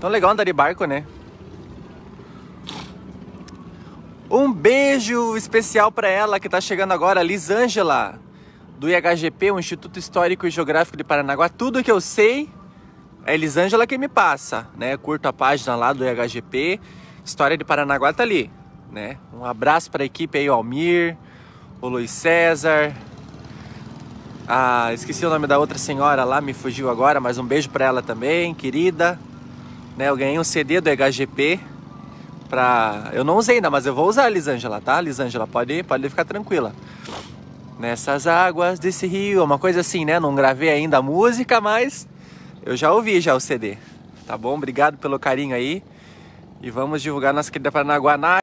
Tão legal andar de barco, né? Um beijo especial para ela que está chegando agora, Lisângela, do IHGP, o Instituto Histórico e Geográfico de Paranaguá. Tudo que eu sei é Lisângela que me passa, né? Curto a página lá do IHGP, História de Paranaguá tá ali, né? Um abraço para a equipe aí, o Almir, o Luiz César. Ah, esqueci o nome da outra senhora lá, me fugiu agora, mas um beijo para ela também, querida. Né? Eu ganhei um CD do HGP pra... Eu não usei ainda, mas eu vou usar, a Lisângela, tá? Lisângela, pode, pode ficar tranquila. Nessas águas desse rio, uma coisa assim, né? Não gravei ainda a música, mas eu já ouvi já o CD. Tá bom? Obrigado pelo carinho aí. E vamos divulgar nossa querida Paranaguaná.